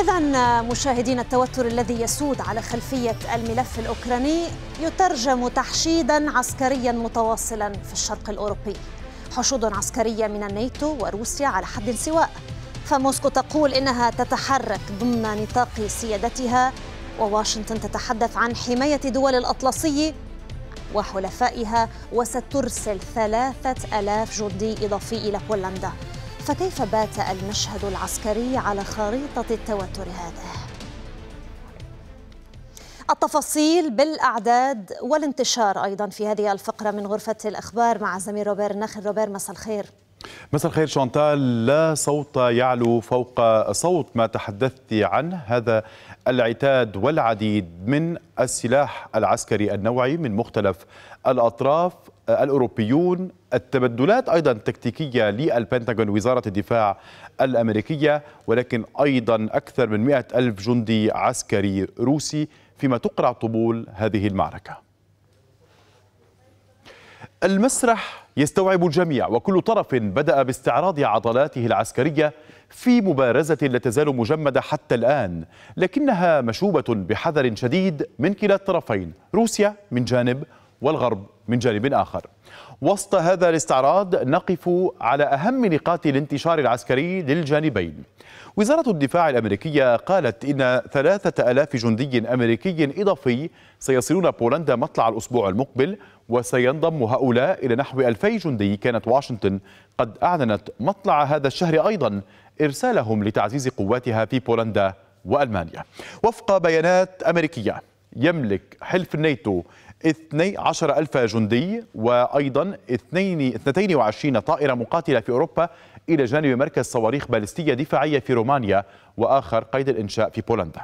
إذا مشاهدين التوتر الذي يسود على خلفية الملف الأوكراني يترجم تحشيدا عسكريا متواصلا في الشرق الأوروبي حشود عسكرية من الناتو وروسيا على حد سواء فموسكو تقول إنها تتحرك ضمن نطاق سيادتها وواشنطن تتحدث عن حماية دول الأطلسي وحلفائها وسترسل ثلاثة ألاف جندي إضافي إلى بولندا فكيف بات المشهد العسكري على خريطة التوتر هذا؟ التفاصيل بالأعداد والانتشار أيضا في هذه الفقرة من غرفة الأخبار مع زميل روبير نخل روبير مساء الخير مساء الخير شانتال لا صوت يعلو فوق صوت ما تحدثت عنه هذا العتاد والعديد من السلاح العسكري النوعي من مختلف الأطراف الأوروبيون التبدلات أيضا تكتيكية للبنتاغون وزارة الدفاع الأمريكية ولكن أيضا أكثر من مئة ألف جندي عسكري روسي فيما تقرع طبول هذه المعركة المسرح يستوعب الجميع وكل طرف بدأ باستعراض عضلاته العسكرية في مبارزة لا تزال مجمدة حتى الآن لكنها مشوبة بحذر شديد من كلا الطرفين روسيا من جانب والغرب من جانب آخر وسط هذا الاستعراض نقف على أهم نقاط الانتشار العسكري للجانبين وزارة الدفاع الأمريكية قالت إن ثلاثة ألاف جندي أمريكي إضافي سيصلون بولندا مطلع الأسبوع المقبل وسينضم هؤلاء إلى نحو ألفي جندي كانت واشنطن قد أعلنت مطلع هذا الشهر أيضا إرسالهم لتعزيز قواتها في بولندا وألمانيا وفق بيانات أمريكية يملك حلف الناتو 12 ألف جندي وأيضا 22 طائرة مقاتلة في أوروبا إلى جانب مركز صواريخ باليستية دفاعية في رومانيا وآخر قيد الإنشاء في بولندا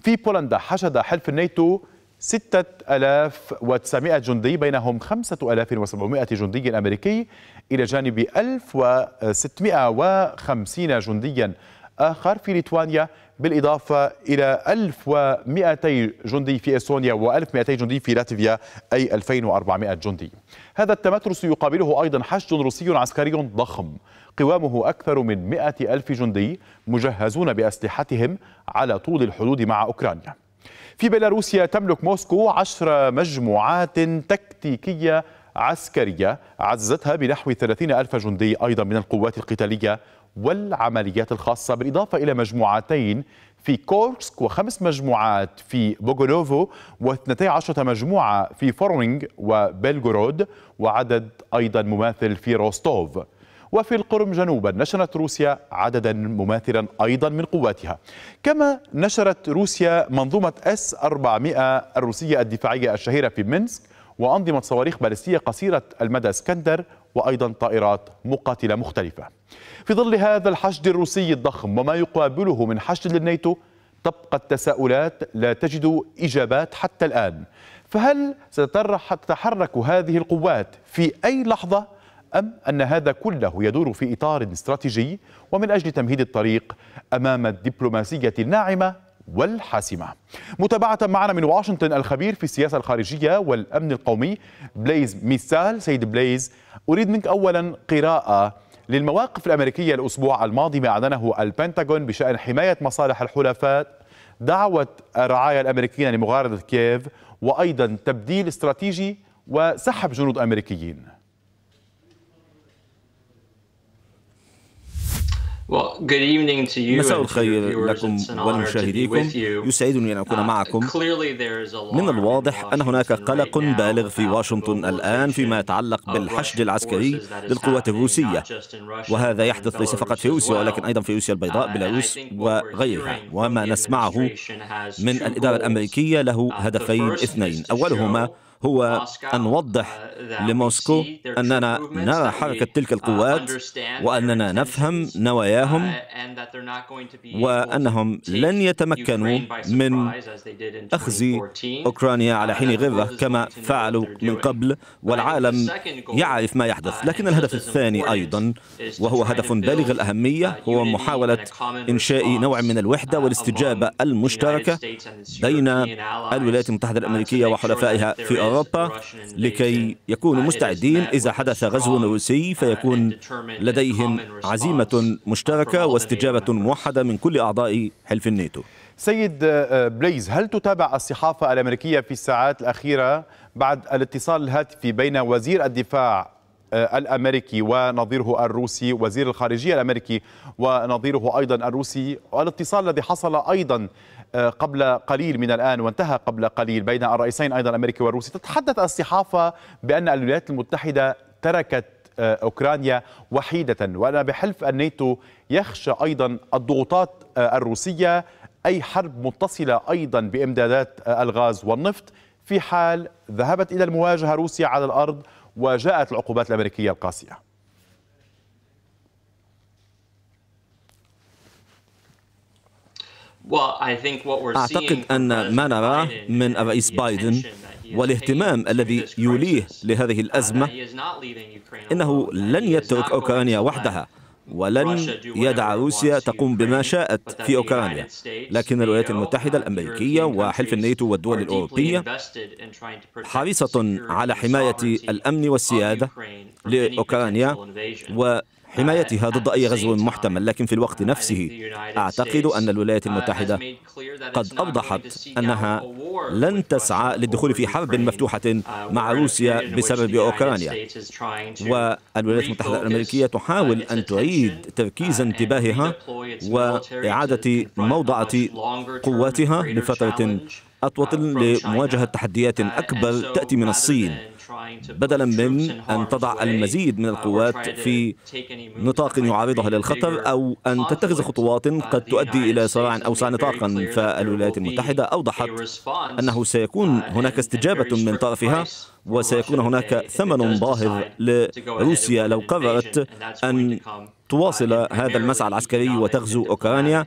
في بولندا حشد حلف الناتو 6900 جندي بينهم 5700 جندي أمريكي إلى جانب 1650 جنديا آخر في ليتوانيا بالإضافة إلى 1200 جندي في إستونيا و1200 جندي في لاتفيا أي 2400 جندي هذا التمترس يقابله أيضا حشد روسي عسكري ضخم قوامه أكثر من 100 ألف جندي مجهزون بأسلحتهم على طول الحدود مع أوكرانيا في بيلاروسيا تملك موسكو عشر مجموعات تكتيكية عسكرية عززتها بنحو 30 ألف جندي أيضا من القوات القتالية والعمليات الخاصة بالإضافة إلى مجموعتين في كوركسك وخمس مجموعات في بوغولوفو و12 مجموعة في فورينغ وبلغورود وعدد أيضا مماثل في روستوف وفي القرم جنوبا نشرت روسيا عددا مماثلا أيضا من قواتها كما نشرت روسيا منظومة S-400 الروسية الدفاعية الشهيرة في مينسك وأنظمة صواريخ باليستية قصيرة المدى اسكندر وأيضا طائرات مقاتلة مختلفة في ظل هذا الحشد الروسي الضخم وما يقابله من حشد للنيتو تبقى التساؤلات لا تجد إجابات حتى الآن فهل ستتحرك هذه القوات في أي لحظة أم أن هذا كله يدور في إطار استراتيجي ومن أجل تمهيد الطريق أمام الدبلوماسية الناعمة والحاسمة متابعة معنا من واشنطن الخبير في السياسة الخارجية والأمن القومي بليز ميسال سيد بليز أريد منك أولا قراءة للمواقف الأمريكية الأسبوع الماضي ما أعلنه البنتاغون بشأن حماية مصالح الحلفاء دعوة الرعايا الأمريكيين لمغاردة كييف وأيضا تبديل استراتيجي وسحب جنود أمريكيين Well, مساء الخير لكم ولمشاهديكم يسعدني أن أكون uh, معكم من الواضح أن هناك قلق بالغ في واشنطن الآن فيما يتعلق بالحشد العسكري للقوات الروسية وهذا يحدث ليس فقط في روسيا ولكن أيضا في روسيا البيضاء uh, بيلاروس وغيرها وما نسمعه من الإدارة الأمريكية له uh, هدفين اثنين أولهما هو أن نوضح آه، لموسكو أننا نرى حركة uh, تلك القوات وأننا نفهم نواياهم uh, وأنهم لن يتمكنوا من أخذ أوكرانيا على حين uh, غرة كما فعلوا من قبل والعالم يعرف ما يحدث لكن الهدف الثاني أيضا وهو هدف بالغ الأهمية هو محاولة إنشاء نوع من الوحدة والاستجابة المشتركة بين الولايات المتحدة الأمريكية وحلفائها في أوروبا لكي يكونوا مستعدين إذا حدث غزو روسي فيكون لديهم عزيمة مشتركة واستجابة موحدة من كل أعضاء حلف الناتو سيد آه، بليز هل تتابع الصحافة الأمريكية في الساعات الأخيرة بعد الاتصال الهاتفي بين وزير الدفاع آه، الامريكي ونظيره الروسي وزير الخارجيه الامريكي ونظيره ايضا الروسي والاتصال الذي حصل ايضا آه، قبل قليل من الآن وانتهى قبل قليل بين الرئيسين أيضا الأمريكي والروسي تتحدث الصحافة بأن الولايات المتحدة تركت آه، أوكرانيا وحيدة وأن بحلف الناتو يخشى أيضا الضغوطات آه، الروسية أي حرب متصلة أيضا بإمدادات الغاز والنفط في حال ذهبت إلى المواجهة روسيا على الأرض وجاءت العقوبات الأمريكية القاسية أعتقد أن ما نراه من الرئيس بايدن والاهتمام الذي uh, يوليه لهذه الأزمة إنه لن يترك أوكرانيا وحدها ولن يدع روسيا تقوم بما شاءت في أوكرانيا لكن الولايات المتحدة الأمريكية وحلف الناتو والدول الأوروبية حريصة على حماية الأمن والسيادة لأوكرانيا حمايتها ضد أي غزو محتمل لكن في الوقت نفسه أعتقد أن الولايات المتحدة قد أوضحت أنها لن تسعى للدخول في حرب مفتوحة مع روسيا بسبب أوكرانيا والولايات المتحدة الأمريكية تحاول أن تعيد تركيز انتباهها وإعادة موضعة قواتها لفترة أطول لمواجهة تحديات أكبر تأتي من الصين بدلا من أن تضع المزيد من uh, القوات في نطاق يعرضها للخطر أو أن تتخذ خطوات uh, قد تؤدي إلى صراع أوسع نطاقا فالولايات المتحدة أوضحت أنه سيكون uh, هناك استجابة من طرفها وسيكون هناك ثمن باهظ لروسيا لو قررت أن تواصل هذا المسعى العسكري وتغزو أوكرانيا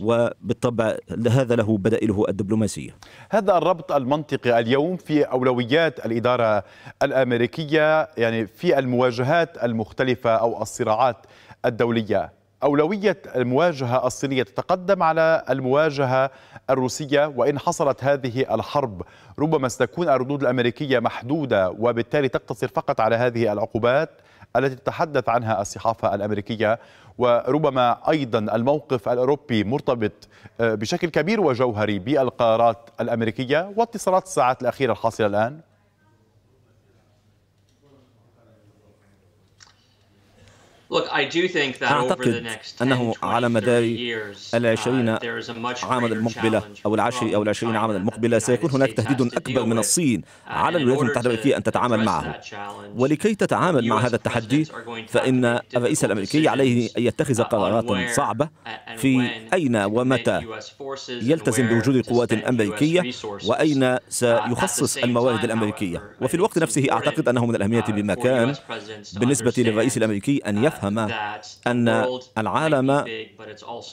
وبالطبع هذا له بدائله الدبلوماسية هذا الربط المنطقي اليوم في أولويات الإدارة الأمريكية يعني في المواجهات المختلفة أو الصراعات الدولية أولوية المواجهة الصينية تتقدم على المواجهة الروسية وإن حصلت هذه الحرب ربما ستكون الردود الأمريكية محدودة وبالتالي تقتصر فقط على هذه العقوبات التي تتحدث عنها الصحافة الأمريكية وربما أيضا الموقف الأوروبي مرتبط آه، بشكل كبير وجوهري بالقرارات الأمريكية واتصالات الساعات الأخيرة الحاصلة الآن أعتقد أنه على مدار uh, العشرين عاما المقبلة أو العشر أو العشرين عاما المقبلة سيكون هناك تهديد أكبر من الصين uh, على الولايات المتحدة الأمريكية أن تتعامل معه ولكي تتعامل مع هذا التحدي فإن الرئيس الأمريكي عليه أن يتخذ uh, قرارات صعبة في أين ومتى يلتزم بوجود القوات الأمريكية وأين سيخصص الموارد الأمريكية وفي الوقت نفسه أعتقد أنه من الأهمية بمكان بالنسبة للرئيس الأمريكي أن يفعل يفهما أن العالم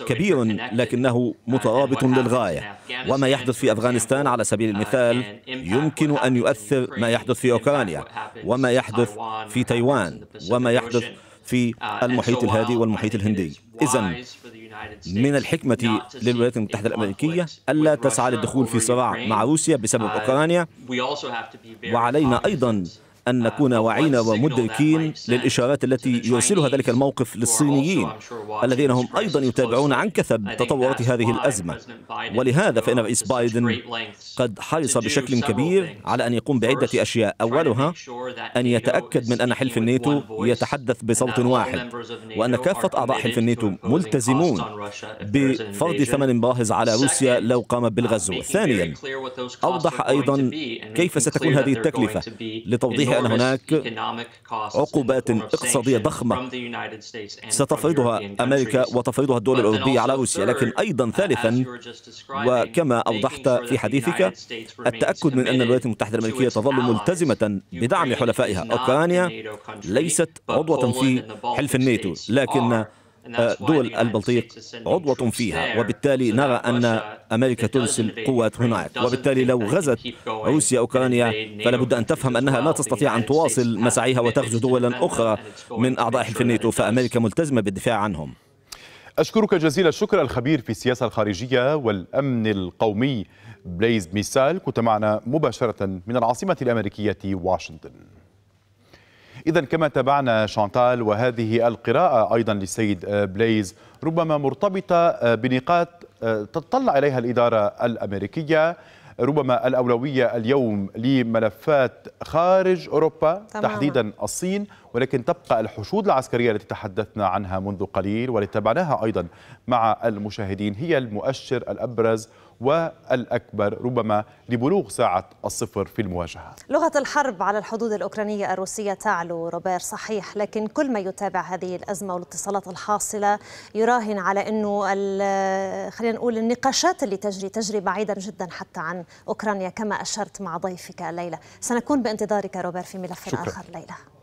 كبير لكنه uh, مترابط للغاية وما يحدث في أفغانستان على سبيل uh, المثال يمكن أن يؤثر ما يحدث في أوكرانيا وما يحدث في تايوان وما يحدث في المحيط الهادي والمحيط الهندي إذا من الحكمة للولايات المتحدة الأمريكية ألا تسعى للدخول في صراع مع روسيا بسبب uh, أوكرانيا وعلينا أيضا أن آه، نكون واعين ومدركين للإشارات التي يرسلها ذلك الموقف للصينيين الذين هم أيضا يتابعون عن كثب تطورات هذه الأزمة ولهذا فإن الرئيس بايدن قد حرص بشكل كبير على أن يقوم بعدة أشياء أولها أن يتأكد من أن حلف الناتو يتحدث بصوت واحد وأن كافة أعضاء حلف الناتو ملتزمون بفرض ثمن باهظ على روسيا لو قامت uh, بالغزو ثانيا أوضح أيضا كيف ستكون هذه التكلفة لتوضيح كان هناك عقوبات اقتصادية ضخمة ستفرضها أمريكا وتفرضها الدول الأوروبية على روسيا لكن أيضا uh, ثالثا وكما أوضحت في حديثك التأكد من أن الولايات المتحدة الأمريكية تظل ملتزمة بدعم حلفائها أوكرانيا ليست عضوة في حلف الناتو لكن آه، دول البلطيق عضوة فيها وبالتالي نرى أن أمريكا ترسل قوات هناك وبالتالي لو غزت روسيا أوكرانيا فلابد أن تفهم أنها لا تستطيع أن تواصل مساعيها وتغزو دولا أخرى من أعضاء حلف الناتو فأمريكا ملتزمة بالدفاع عنهم أشكرك جزيل الشكر الخبير في السياسة الخارجية والأمن القومي بليز ميسال كنت معنا مباشرة من العاصمة الأمريكية واشنطن إذا كما تابعنا شانتال وهذه القراءة أيضا للسيد آه، بليز ربما مرتبطة آه، بنقاط آه، تطلع إليها الإدارة الأمريكية ربما الأولوية اليوم لملفات خارج أوروبا تماما. تحديدا الصين ولكن تبقى الحشود العسكرية التي تحدثنا عنها منذ قليل والتي تابعناها أيضا مع المشاهدين هي المؤشر الأبرز والأكبر ربما لبلوغ ساعة الصفر في المواجهة لغة الحرب على الحدود الأوكرانية الروسية تعلو روبير صحيح لكن كل ما يتابع هذه الأزمة والاتصالات الحاصلة يراهن على أنه خلينا نقول النقاشات اللي تجري تجري بعيدا جدا حتى عن أوكرانيا كما أشرت مع ضيفك الليلة سنكون بانتظارك روبير في ملف شكرا. آخر ليلة